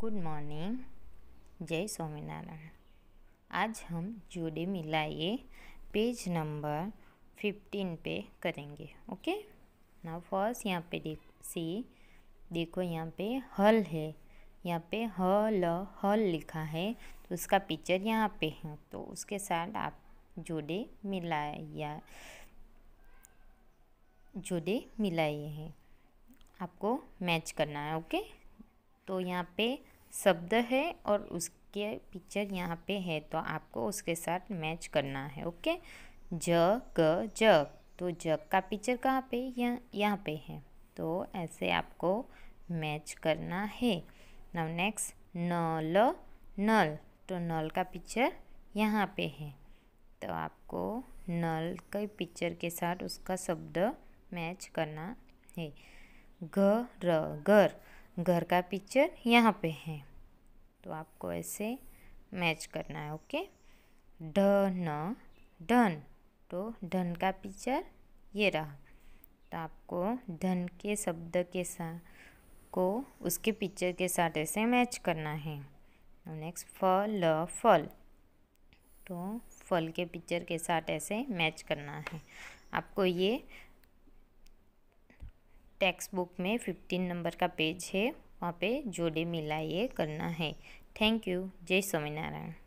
good morning जय स्वामीनारायण आज हम जोड़े मिलाइए पेज नंबर फिफ्टीन पे करेंगे ओके ना फर्स्ट यहाँ पे देख सी देखो यहाँ पे हल है यहाँ पे ह ल हल लिखा है तो उसका पिक्चर यहाँ पे है तो उसके साथ आप जोड़े मिलाया जोड़े मिलाइए हैं आपको मैच करना है ओके तो यहाँ पे शब्द है और उसके पिक्चर यहाँ पे है तो आपको उसके साथ मैच करना है ओके ज ग ज तो जग का पिक्चर कहाँ पे यहाँ यहाँ पे है तो ऐसे आपको मैच करना है नाउ नेक्स्ट नल नल तो नल का पिक्चर यहाँ पे है तो आपको नल के पिक्चर के साथ उसका शब्द मैच करना है घर घर घर का पिक्चर यहाँ पे है तो आपको ऐसे मैच करना है ओके ढ न ढन तो ढन का पिक्चर ये रहा तो आपको धन के शब्द के साथ को उसके पिक्चर के साथ ऐसे मैच करना है नेक्स्ट फ ल फल तो फल के पिक्चर के साथ ऐसे मैच करना है आपको ये टेक्स्ट बुक में फिफ्टीन नंबर का पेज है वहाँ पे जोड़े मिलाइए करना है थैंक यू जय स्वामीनारायण